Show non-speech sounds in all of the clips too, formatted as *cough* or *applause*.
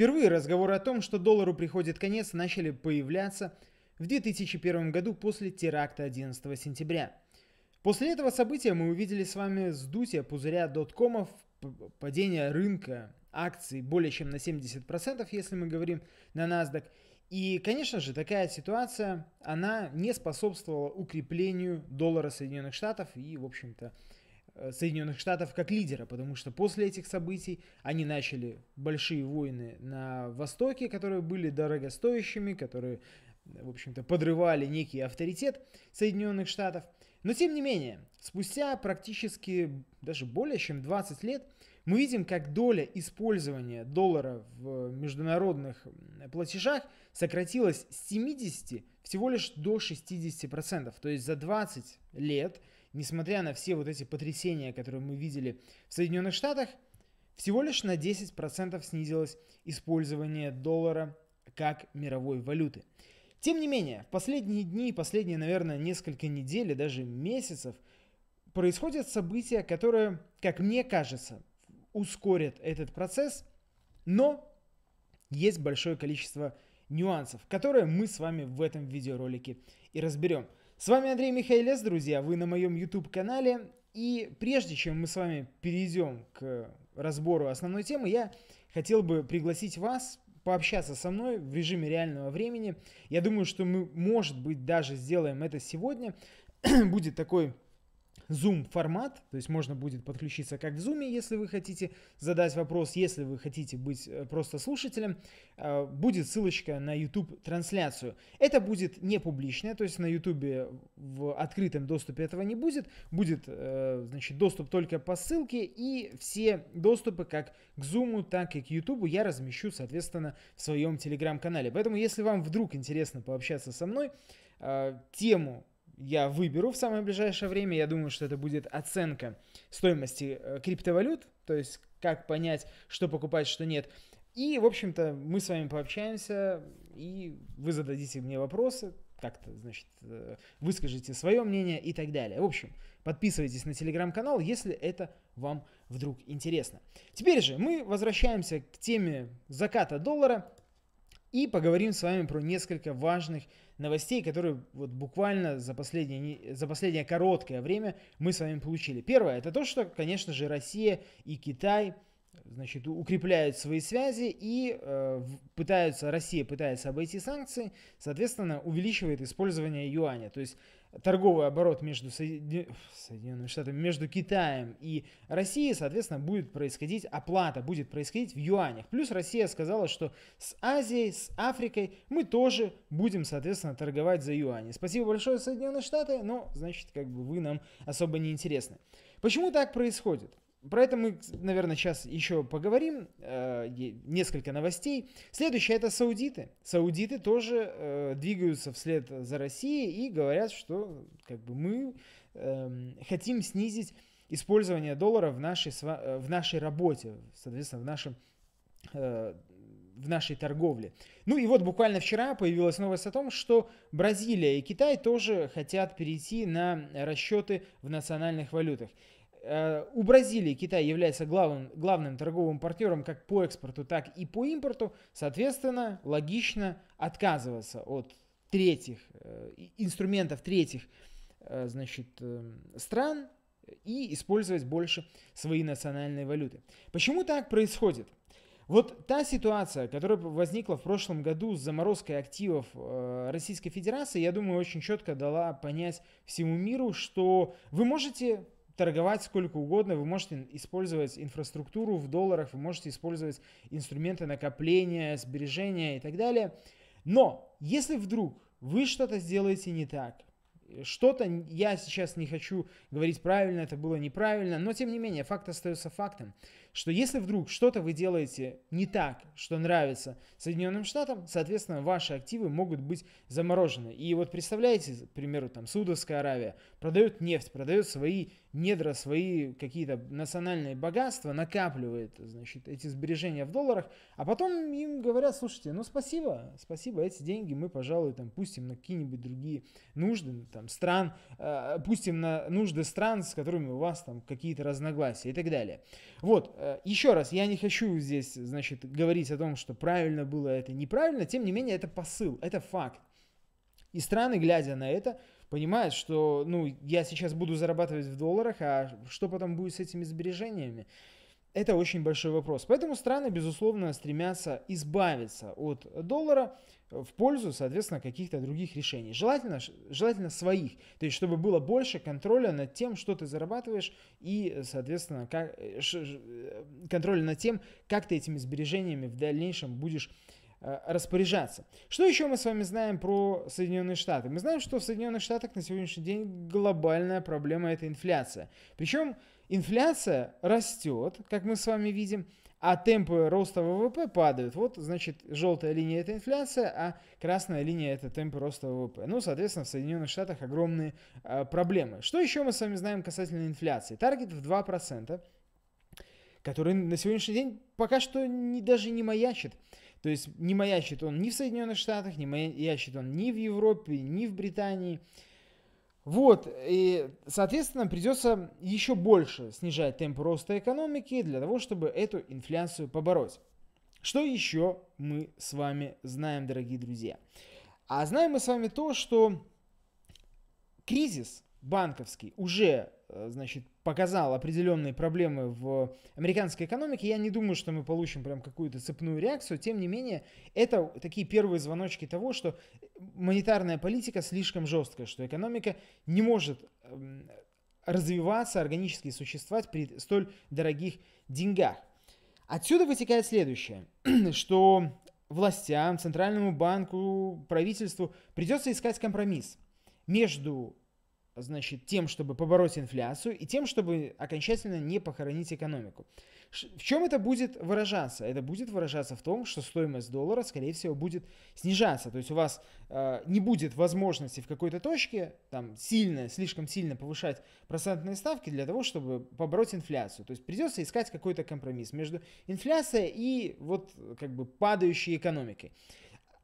Впервые разговоры о том, что доллару приходит конец, начали появляться в 2001 году после теракта 11 сентября. После этого события мы увидели с вами сдутие пузыря доткомов, падение рынка акций более чем на 70%, если мы говорим на NASDAQ. И, конечно же, такая ситуация, она не способствовала укреплению доллара Соединенных Штатов и, в общем-то, э, Э, Соединенных Штатов как лидера, потому что после этих событий они начали большие войны на Востоке, которые были дорогостоящими, которые, в общем-то, подрывали некий авторитет Соединенных Штатов. Но тем не менее, спустя практически даже более чем 20 лет мы видим, как доля использования доллара в международных платежах сократилась с 70 всего лишь до 60%. То есть за 20 лет несмотря на все вот эти потрясения, которые мы видели в Соединенных Штатах, всего лишь на 10% снизилось использование доллара как мировой валюты. Тем не менее, в последние дни, последние, наверное, несколько недель, даже месяцев, происходят события, которые, как мне кажется, ускорят этот процесс, но есть большое количество нюансов, которые мы с вами в этом видеоролике и разберем. С вами Андрей Михайлес, друзья, вы на моем YouTube-канале. И прежде чем мы с вами перейдем к разбору основной темы, я хотел бы пригласить вас пообщаться со мной в режиме реального времени. Я думаю, что мы, может быть, даже сделаем это сегодня. *clears throat* Будет такой Zoom формат, то есть можно будет подключиться как в Zoom, если вы хотите задать вопрос, если вы хотите быть э, просто слушателем, э, будет ссылочка на YouTube трансляцию. Это будет не публичная, то есть на YouTube в открытом доступе этого не будет, будет э, значит, доступ только по ссылке и все доступы как к Zoom, так и к YouTube я размещу, соответственно, в своем телеграм-канале. Поэтому, если вам вдруг интересно пообщаться со мной, тему я выберу в самое ближайшее время. Я думаю, что это будет оценка стоимости э, криптовалют, то есть как понять, что покупать, что нет. И, в общем-то, мы с вами пообщаемся, и вы зададите мне вопросы, как-то, значит, э, выскажите свое мнение и так далее. В общем, подписывайтесь на телеграм-канал, если это вам вдруг интересно. Теперь же мы возвращаемся к теме заката доллара. И поговорим с вами про несколько важных новостей, которые вот буквально за последнее, за последнее короткое время мы с вами получили. Первое, это то, что, конечно же, Россия и Китай значит, укрепляют свои связи и э, пытаются, Россия пытается обойти санкции, соответственно, увеличивает использование юаня. То есть торговый оборот между, Соедин... Соединенными Штатами, между Китаем и Россией, соответственно, будет происходить, оплата будет происходить в юанях. Плюс Россия сказала, что с Азией, с Африкой мы тоже будем, соответственно, торговать за юани. Спасибо большое, Соединенные Штаты, но, значит, как бы вы нам особо не интересны. Почему так происходит? Про это мы, наверное, сейчас еще поговорим. Э, несколько новостей. Следующее это саудиты. Саудиты тоже э, двигаются вслед за Россией и говорят, что как бы мы эм, хотим снизить использование доллара в нашей, э, в нашей работе, соответственно, в нашем в нашей торговле. Ну и вот буквально вчера появилась новость о том, что Бразилия и Китай тоже хотят перейти на расчеты в национальных валютах. Э, у Бразилии Китай является главным, главным торговым партнером как по экспорту, так и по импорту, соответственно, логично отказываться от третьих э, инструментов третьих э, значит, стран и использовать больше свои национальные валюты. Почему так происходит? Вот та ситуация, которая возникла в прошлом году с заморозкой активов Российской Федерации, я думаю, очень четко дала понять всему миру, что вы можете торговать сколько угодно, вы можете использовать инфраструктуру в долларах, вы можете использовать инструменты накопления, сбережения и так далее. Но если вдруг вы что-то сделаете не так, э, что-то я сейчас не хочу говорить правильно, это было неправильно, но тем не менее факт остается фактом, что если вдруг что-то вы делаете не так, что нравится Соединенным Штатам, соответственно, ваши активы могут быть заморожены. И вот представляете, к примеру, там Саудовская Аравия продает нефть, продает свои недра, свои какие-то национальные богатства, накапливает, значит, эти сбережения в долларах, а потом им говорят, слушайте, ну спасибо, спасибо, эти деньги мы, пожалуй, там пустим на какие-нибудь другие нужды, ну, там, стран, э, пустим на нужды стран, с которыми у вас там какие-то разногласия и так далее. Вот, Э, еще раз, я не хочу здесь, значит, говорить о том, что правильно было это, неправильно, тем не менее, это посыл, это факт. И страны, глядя на это, понимают, что, ну, я сейчас буду зарабатывать в долларах, а что потом будет с этими сбережениями? Это очень большой вопрос. Поэтому страны, безусловно, стремятся избавиться от доллара в пользу, соответственно, каких-то других решений. Желательно, желательно своих. То есть, чтобы было больше контроля над тем, что ты зарабатываешь, и, соответственно, как, э, э, контроля над тем, как ты этими сбережениями в дальнейшем будешь э, распоряжаться. Что еще мы с вами знаем про Соединенные Штаты? Мы знаем, что в Соединенных Штатах на сегодняшний день глобальная проблема – это инфляция. Причем Инфляция растет, как мы с вами видим, а темпы роста ВВП падают. Вот, значит, желтая линия – это инфляция, а красная линия – это темпы роста ВВП. Ну, соответственно, в Соединенных Штатах огромные э, проблемы. Что еще мы с вами знаем касательно инфляции? Таргет в 2%, который на сегодняшний день пока что не, даже не маячит. То есть не маячит он ни в Соединенных Штатах, не маячит он ни в Европе, ни в Британии – вот, и, соответственно, придется еще больше снижать темп роста экономики для того, чтобы эту инфляцию побороть. Что еще мы с вами знаем, дорогие друзья? А знаем мы с вами то, что кризис банковский уже, э, значит, показал определенные проблемы в американской экономике. Я не думаю, что мы получим прям какую-то цепную реакцию. Тем не менее, это такие первые звоночки того, что монетарная политика слишком жесткая, что экономика не может эм, развиваться, органически существовать при столь дорогих деньгах. Отсюда вытекает следующее, *clears throat* что властям, центральному банку, правительству придется искать компромисс между значит, тем, чтобы побороть инфляцию, и тем, чтобы окончательно не похоронить экономику. В чем это будет выражаться? Это будет выражаться в том, что стоимость доллара, скорее всего, будет снижаться. То есть у вас э, не будет возможности в какой-то точке там сильно, слишком сильно повышать процентные ставки для того, чтобы побороть инфляцию. То есть придется искать какой-то компромисс между инфляцией и вот как бы падающей экономикой.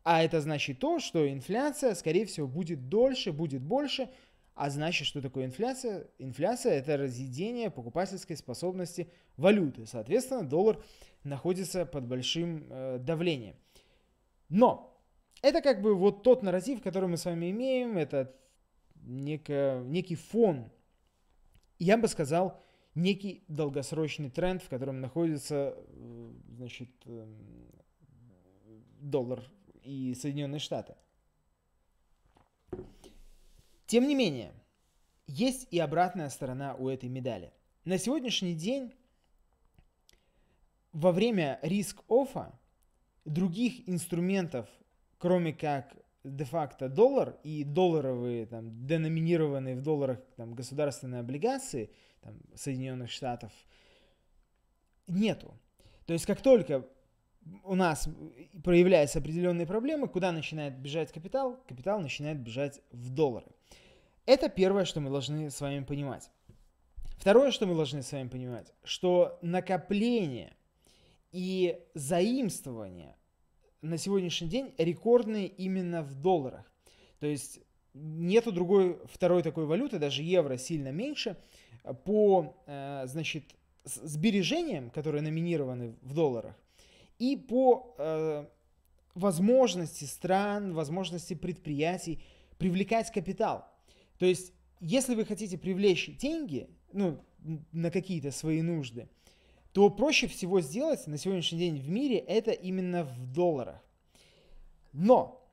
А это значит то, что инфляция, скорее всего, будет дольше, будет больше, а значит, что такое инфляция? Инфляция – это разъедение покупательской способности валюты. Соответственно, доллар находится под большим э, давлением. Но это как бы вот тот нарратив, который мы с вами имеем, это неко, некий фон, я бы сказал, некий долгосрочный тренд, в котором находится э, значит, эм, доллар и Соединенные Штаты – тем не менее, есть и обратная сторона у этой медали. На сегодняшний день во время риск ОФА других инструментов, кроме как де-факто доллар и долларовые, там, деноминированные в долларах там, государственные облигации там, Соединенных Штатов, нету. То есть как только у нас проявляются определенные проблемы, куда начинает бежать капитал? Капитал начинает бежать в доллары. Это первое, что мы должны с вами понимать. Второе, что мы должны с вами понимать, что накопление и заимствование на сегодняшний день рекордные именно в долларах. То есть нету другой, второй такой валюты, даже евро сильно меньше, по, э, значит, сбережениям, которые номинированы в долларах, и по э, возможности стран, возможности предприятий привлекать капитал. То есть, если вы хотите привлечь деньги, ну, на какие-то свои нужды, то проще всего сделать на сегодняшний день в мире это именно в долларах. Но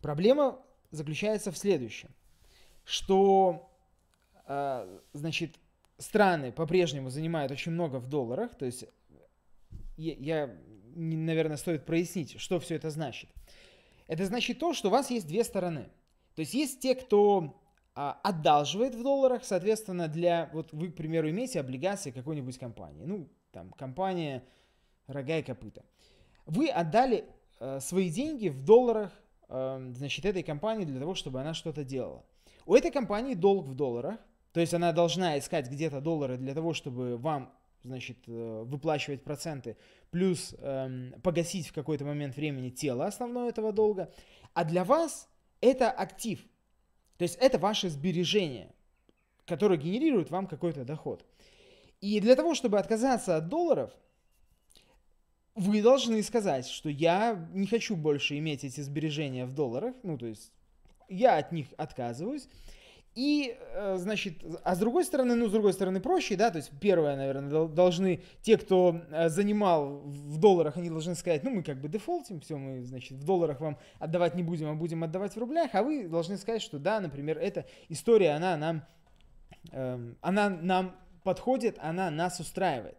проблема заключается в следующем, что, э, значит, страны по-прежнему занимают очень много в долларах, то есть я, наверное, стоит прояснить, что все это значит. Это значит то, что у вас есть две стороны. То есть есть те, кто а, одалживает в долларах, соответственно, для... Вот вы, к примеру, имеете облигации какой-нибудь компании. Ну, там, компания рога и копыта. Вы отдали э, свои деньги в долларах, э, значит, этой компании для того, чтобы она что-то делала. У этой компании долг в долларах, то есть она должна искать где-то доллары для того, чтобы вам значит, э, выплачивать проценты, плюс эм, погасить в какой-то момент времени тело основное этого долга. А для вас это актив, то есть это ваше сбережение, которое генерирует вам какой-то доход. И для того, чтобы отказаться от долларов, вы должны сказать, что я не хочу больше иметь эти сбережения в долларах, ну то есть я от них отказываюсь, и, э, значит, а с другой стороны, ну, с другой стороны, проще, да, то есть первое, наверное, должны те, кто э, занимал в долларах, они должны сказать, ну, мы как бы дефолтим, все, мы, значит, в долларах вам отдавать не будем, а будем отдавать в рублях, а вы должны сказать, что да, например, эта история, она нам, э, она нам подходит, она нас устраивает.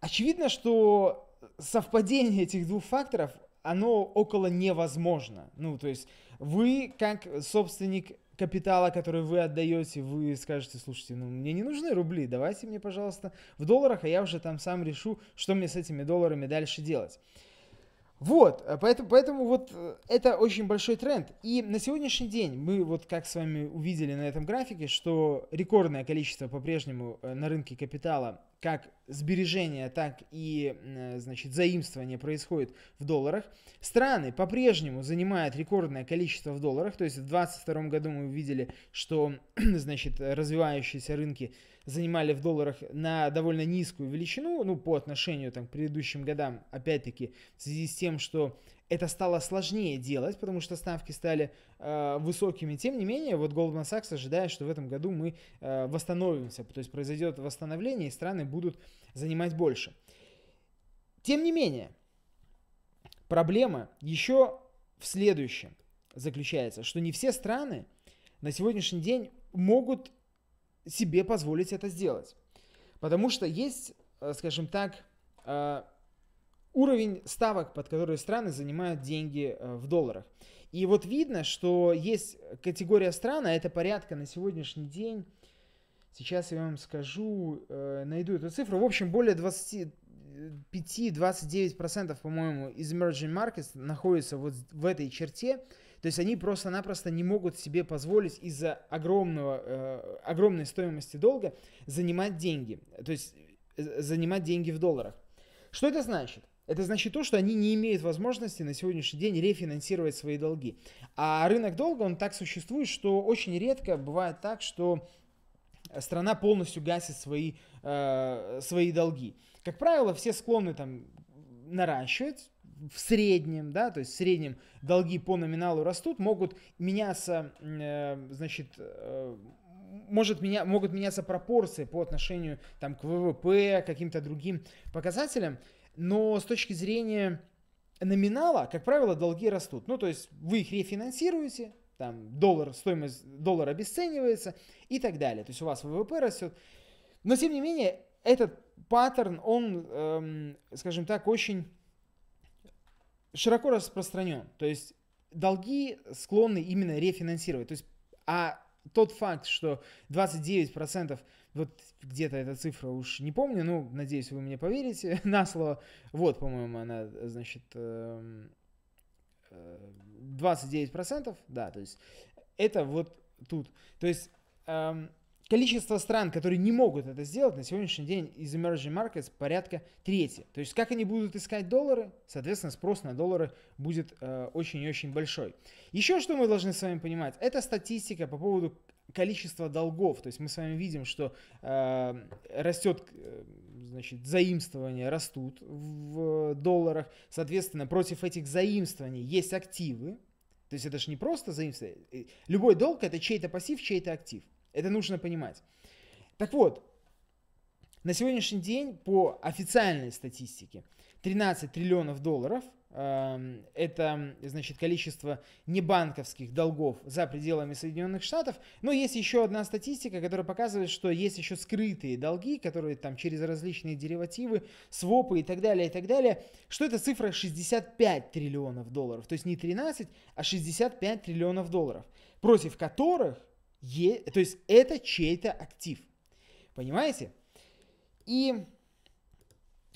Очевидно, что совпадение этих двух факторов, оно около невозможно. Ну, то есть вы, как собственник капитала, который вы отдаете, вы скажете, слушайте, ну мне не нужны рубли, давайте мне, пожалуйста, в долларах, а я уже там сам решу, что мне с этими долларами дальше делать. Вот, э, поэтому, поэтому вот э, это очень большой тренд. И на сегодняшний день мы вот как с вами увидели на этом графике, что рекордное количество по-прежнему э, на рынке капитала как сбережения, так и значит, заимствования происходит в долларах. Страны по-прежнему занимают рекордное количество в долларах. То есть в 2022 году мы увидели, что *clears throat* значит, развивающиеся рынки занимали в долларах на довольно низкую величину, ну, по отношению там, к предыдущим годам, опять-таки, в связи с тем, что это стало сложнее делать, потому что ставки стали э, высокими. Тем не менее, вот Goldman Sachs ожидает, что в этом году мы э, восстановимся, то есть произойдет восстановление, и страны будут занимать больше. Тем не менее, проблема еще в следующем заключается, что не все страны на сегодняшний день могут себе позволить это сделать. Потому что есть, э, скажем так, э, уровень ставок, под которые страны занимают деньги э, в долларах. И вот видно, что есть категория стран, а это порядка на сегодняшний день, сейчас я вам скажу, найду эту цифру, в общем, более 20, 5-29%, по-моему, из emerging markets находится вот в этой черте, то есть они просто-напросто не могут себе позволить из-за огромного, э, огромной стоимости долга занимать деньги. То есть э, занимать деньги в долларах. Что это значит? Это значит то, что они не имеют возможности на сегодняшний день рефинансировать свои долги. А рынок долга, он так существует, что очень редко бывает так, что страна полностью гасит свои, э, свои долги. Как правило, все склонны там наращивать в среднем, да, то есть в среднем долги по номиналу растут, могут меняться, э, значит, э, может меня, могут меняться пропорции по отношению там, к ВВП, к каким-то другим показателям, но с точки зрения номинала, как правило, долги растут. Ну, то есть вы их рефинансируете, там доллар, стоимость доллара обесценивается и так далее. То есть у вас ВВП растет. Но, тем не менее, этот паттерн, он, эм, скажем так, очень широко распространен. То есть долги склонны именно рефинансировать. То есть, а тот факт, что 29%, вот где-то эта цифра уж не помню, ну, надеюсь, вы мне поверите *laughs* на слово. Вот, по-моему, она, значит, 29%, эм, э, да, то есть это вот тут. То есть эм, количество стран, которые не могут это сделать, на сегодняшний день из emerging markets порядка трети. То есть как они будут искать доллары, соответственно, спрос на доллары будет э, очень и очень большой. Еще что мы должны с вами понимать, это статистика по поводу количества долгов. То есть мы с вами видим, что э, растет, э, значит, заимствования растут в долларах. Соответственно, против этих заимствований есть активы. То есть это же не просто заимствование. Э, любой долг это чей-то пассив, чей-то актив. Это нужно понимать. Так вот, на сегодняшний день по официальной статистике 13 триллионов долларов эм, это, значит, количество небанковских долгов за пределами Соединенных Штатов. Но есть еще одна статистика, которая показывает, что есть еще скрытые долги, которые там через различные деривативы, свопы и так далее, и так далее, что это цифра 65 триллионов долларов. То есть не 13, а 65 триллионов долларов, против которых Е, то есть это чей-то актив. Понимаете? И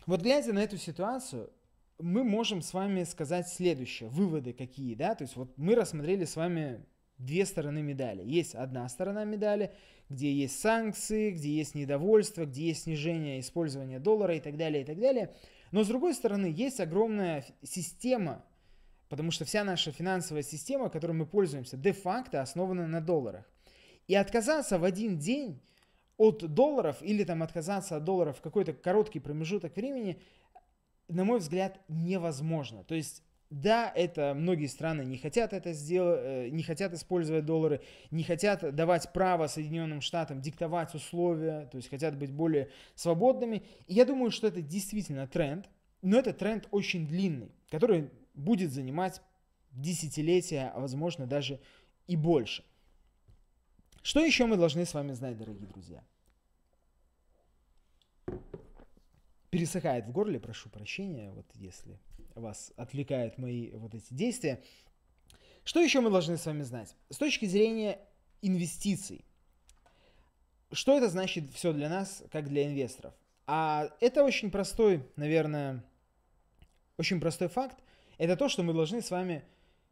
вот глядя на эту ситуацию, мы можем с вами сказать следующее. Выводы какие, да? То есть вот мы рассмотрели с вами две стороны медали. Есть одна сторона медали, где есть санкции, где есть недовольство, где есть снижение использования доллара и так далее, и так далее. Но с другой стороны, есть огромная система, потому что вся наша финансовая система, которой мы пользуемся, де-факто основана на долларах. И отказаться в один день от долларов или там отказаться от долларов в какой-то короткий промежуток времени, на мой взгляд, невозможно. То есть да, это многие страны не хотят это сделать, э, не хотят использовать доллары, не хотят давать право Соединенным Штатам диктовать условия, то есть хотят быть более свободными. И я думаю, что это действительно тренд, но это тренд очень длинный, который будет занимать десятилетия, а возможно даже и больше. Что еще мы должны с вами знать, дорогие друзья? Пересыхает в горле, прошу прощения, вот если вас отвлекают мои вот эти действия. Что еще мы должны с вами знать? С точки зрения инвестиций. Что это значит все для нас, как для инвесторов? А это очень простой, наверное, очень простой факт. Это то, что мы должны с вами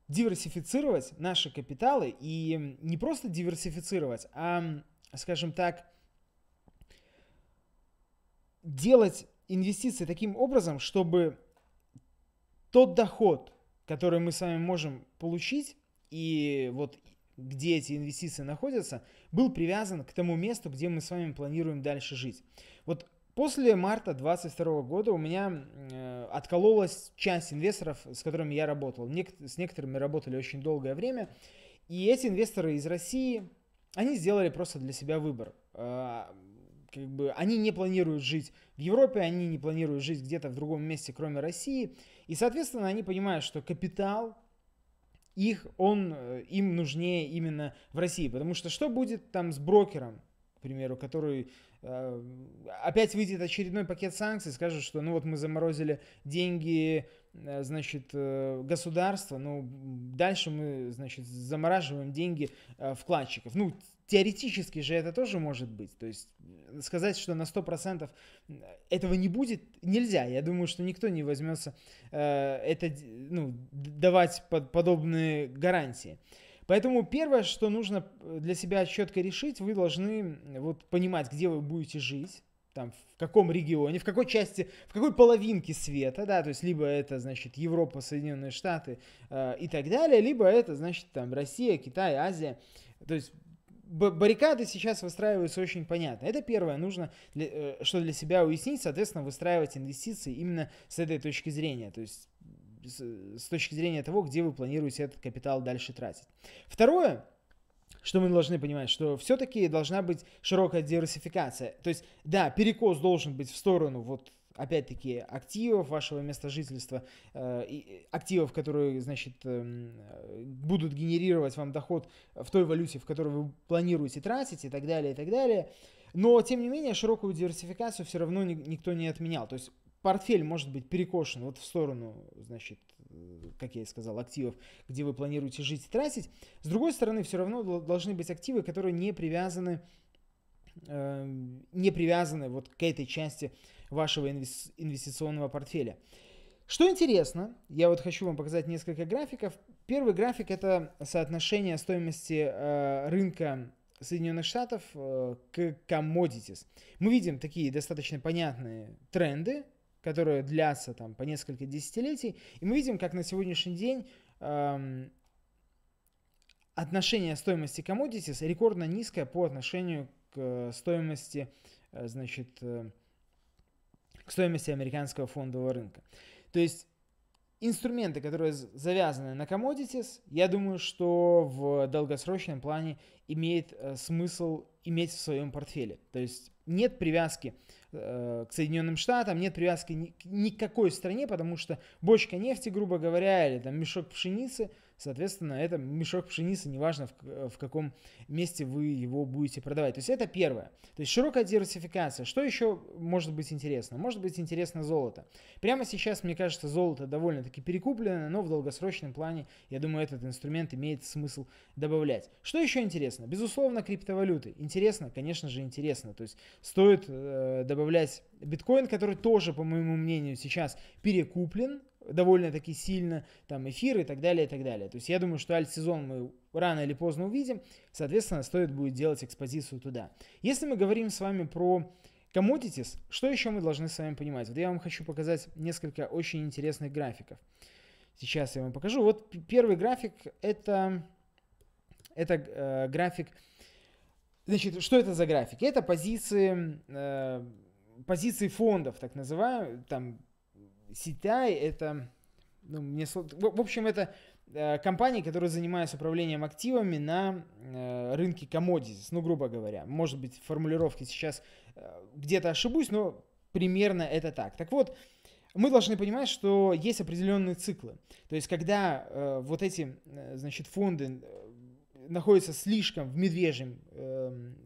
диверсифицировать наши капиталы и не просто диверсифицировать, а, скажем так, делать инвестиции таким образом, чтобы тот доход, который мы с вами можем получить, и вот где эти инвестиции находятся, был привязан к тому месту, где мы с вами планируем дальше жить. Вот После марта 2022 года у меня э, откололась часть инвесторов, с которыми я работал. Нек с некоторыми работали очень долгое время. И эти инвесторы из России, они сделали просто для себя выбор. Э, как бы они не планируют жить в Европе, они не планируют жить где-то в другом месте, кроме России. И, соответственно, они понимают, что капитал их, он, э, им нужнее именно в России. Потому что что будет там с брокером, к примеру, который Э, опять выйдет очередной пакет санкций, скажут, что ну вот мы заморозили деньги, э, значит, э, государства, ну дальше мы, значит, замораживаем деньги вкладчиков. Ну, теоретически же это тоже может быть. То есть сказать, что на 100% этого не будет, нельзя. Я думаю, что никто не возьмется это, ну, давать под подобные гарантии. Поэтому первое, что нужно э, для себя четко решить, вы должны вот понимать, где вы будете жить, там, в каком регионе, в какой части, в какой половинке света, да, то есть либо это, значит, Европа, Соединенные Штаты э, и так далее, либо это, значит, там, Россия, Китай, Азия, то есть баррикады сейчас выстраиваются очень понятно. Это первое, нужно, для, э, что для себя уяснить, соответственно, выстраивать инвестиции именно с этой точки зрения. То есть с точки зрения того, где вы планируете этот капитал дальше тратить. Второе, что мы должны понимать, что все-таки должна быть широкая диверсификация. То есть, да, перекос должен быть в сторону вот опять-таки активов вашего места жительства, э, активов, которые, значит, эм, будут генерировать вам доход в той валюте, в которой вы планируете тратить и так далее, и так далее. Но, тем не менее, широкую диверсификацию все равно никто не отменял. То есть портфель может быть перекошен вот в сторону, значит, э, как я и сказал, активов, где вы планируете жить и тратить. С другой стороны, все равно должны быть активы, которые не привязаны эм, не привязаны вот к этой части вашего инвестиционного портфеля. Что интересно, я вот хочу вам показать несколько графиков. Первый график это соотношение стоимости э, рынка Соединенных Штатов э, к commodities. Мы видим такие достаточно понятные тренды, которые длятся там по несколько десятилетий. И мы видим, как на сегодняшний день эм, отношение стоимости commodities рекордно низкое по отношению к э, стоимости, э, значит, э, к стоимости американского фондового рынка. То есть инструменты, которые завязаны на commodities, я думаю, что в долгосрочном плане имеет э, смысл иметь в своем портфеле. То есть нет привязки э, к Соединенным Штатам, нет привязки ни, ни к какой стране, потому что бочка нефти, грубо говоря, или там мешок пшеницы – Соответственно, это мешок пшеницы, неважно в, в каком месте вы его будете продавать. То есть это первое. То есть широкая диверсификация. Что еще может быть интересно? Может быть интересно золото. Прямо сейчас, мне кажется, золото довольно-таки перекуплено, но в долгосрочном плане, я думаю, этот инструмент имеет смысл добавлять. Что еще интересно? Безусловно, криптовалюты. Интересно, конечно же, интересно. То есть стоит э, добавлять биткоин, который тоже, по моему мнению, сейчас перекуплен, довольно-таки сильно, там эфир и так далее, и так далее. То есть я думаю, что альт-сезон мы рано или поздно увидим, соответственно, стоит будет делать экспозицию туда. Если мы говорим с вами про commodities, что еще мы должны с вами понимать? Вот я вам хочу показать несколько очень интересных графиков. Сейчас я вам покажу. Вот первый график это, это э, график. Значит, что это за график? Это позиции, э, позиции фондов, так называемые, там Ситай это, ну, мне, в общем, это э, компания, которая занимается управлением активами на э, рынке commodities, ну, грубо говоря. Может быть, формулировки сейчас э, где-то ошибусь, но примерно это так. Так вот, мы должны понимать, что есть определенные циклы. То есть, когда э, вот эти, э, значит, фонды э, находятся слишком в медвежьем, эм,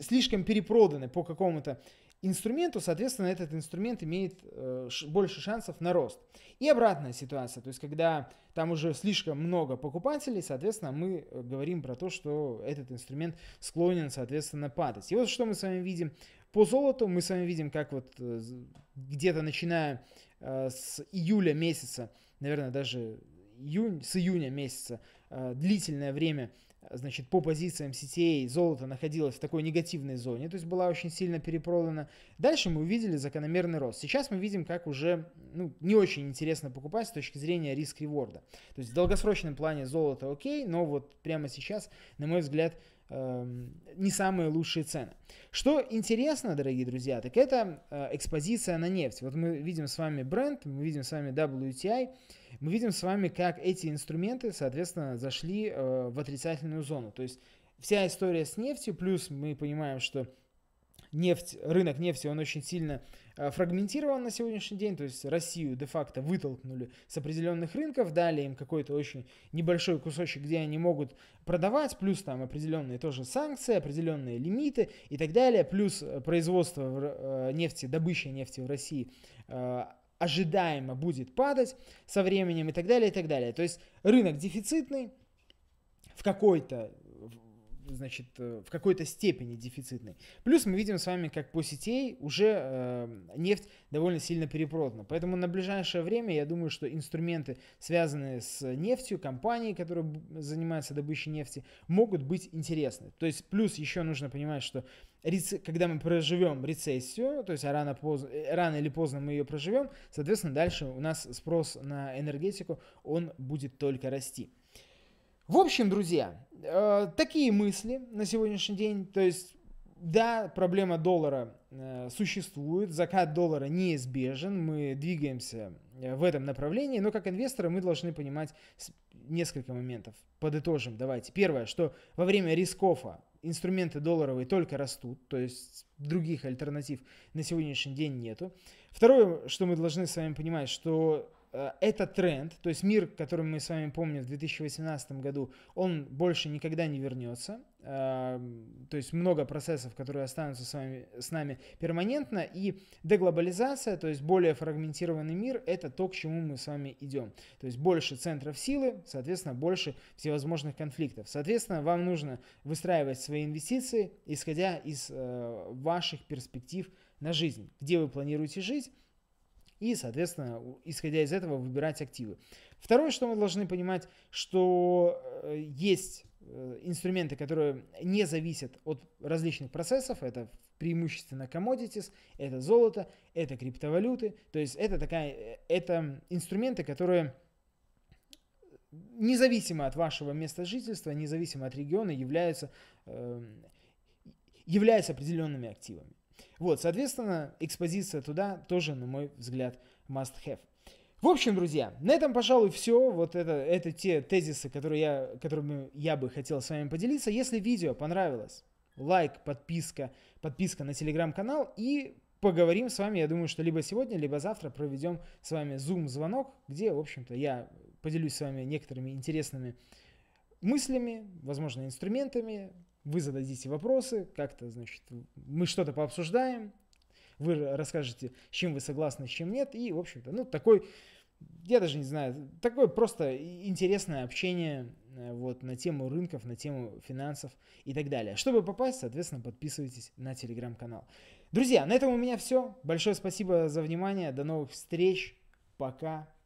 слишком перепроданы по какому-то инструменту, соответственно, этот инструмент имеет э, больше шансов на рост. И обратная ситуация, то есть когда там уже слишком много покупателей, соответственно, мы э, говорим про то, что этот инструмент склонен, соответственно, падать. И вот что мы с вами видим по золоту, мы с вами видим, как вот э, где-то начиная э, с июля месяца, наверное, даже июнь, с июня месяца, э, длительное время – значит, по позициям сетей золото находилось в такой негативной зоне, то есть была очень сильно перепродана. Дальше мы увидели закономерный рост. Сейчас мы видим, как уже ну, не очень интересно покупать с точки зрения риск-реворда. То есть в долгосрочном плане золото окей, но вот прямо сейчас, на мой взгляд, эм, не самые лучшие цены. Что интересно, дорогие друзья, так это э, экспозиция на нефть. Вот мы видим с вами бренд, мы видим с вами WTI, мы видим с вами, как эти инструменты, соответственно, зашли э, в отрицательную зону. То есть вся история с нефтью, плюс мы понимаем, что нефть, рынок нефти, он очень сильно э, фрагментирован на сегодняшний день, то есть Россию де-факто вытолкнули с определенных рынков, дали им какой-то очень небольшой кусочек, где они могут продавать, плюс там определенные тоже санкции, определенные лимиты и так далее, плюс э, производство нефти, добыча нефти в России ожидаемо будет падать со временем и так далее, и так далее. То есть рынок дефицитный в какой-то значит, э, в какой-то степени дефицитный. Плюс мы видим с вами, как по сетей уже э, нефть довольно сильно перепродана. Поэтому на ближайшее время, я думаю, что инструменты, связанные с нефтью, компании, которые занимаются добычей нефти, могут быть интересны. То есть плюс еще нужно понимать, что когда мы проживем рецессию, то есть рано, поздно, э, рано или поздно мы ее проживем, соответственно, дальше у нас спрос на энергетику, он будет только расти. В общем, друзья, э, такие мысли на сегодняшний день. То есть, да, проблема доллара э, существует, закат доллара неизбежен, мы двигаемся э, в этом направлении, но как инвесторы мы должны понимать несколько моментов. Подытожим, давайте. Первое, что во время рискофа инструменты долларовые только растут, то есть других альтернатив на сегодняшний день нету. Второе, что мы должны с вами понимать, что Э, это тренд, то есть мир, который мы с вами помним в 2018 году, он больше никогда не вернется. Э, то есть много процессов, которые останутся с, вами, с нами перманентно. И деглобализация, то есть более фрагментированный мир, это то, к чему мы с вами идем. То есть больше центров силы, соответственно, больше всевозможных конфликтов. Соответственно, вам нужно выстраивать свои инвестиции, исходя из э, ваших перспектив на жизнь. Где вы планируете жить? и, соответственно, исходя из этого, выбирать активы. Второе, что мы должны понимать, что э, есть э, инструменты, которые не зависят от различных процессов, это преимущественно commodities, это золото, это криптовалюты, то есть это такая, э, это инструменты, которые независимо от вашего места жительства, независимо от региона, являются, эм, являются определенными активами. Вот, соответственно, экспозиция туда тоже, на мой взгляд, must have. В общем, друзья, на этом, пожалуй, все. Вот это, это те тезисы, которые я, которыми я бы хотел с вами поделиться. Если видео понравилось, лайк, подписка, подписка на телеграм-канал и поговорим с вами, я думаю, что либо сегодня, либо завтра проведем с вами зум-звонок, где, в общем-то, я поделюсь с вами некоторыми интересными мыслями, возможно, инструментами, вы зададите вопросы, как-то, значит, мы что-то пообсуждаем, вы расскажете, с чем вы согласны, с чем нет, и, в общем-то, ну, такой, я даже не знаю, такое просто интересное общение э, вот на тему рынков, на тему финансов и так далее. Чтобы попасть, соответственно, подписывайтесь на телеграм-канал. Друзья, на этом у меня все. Большое спасибо за внимание. До новых встреч. Пока.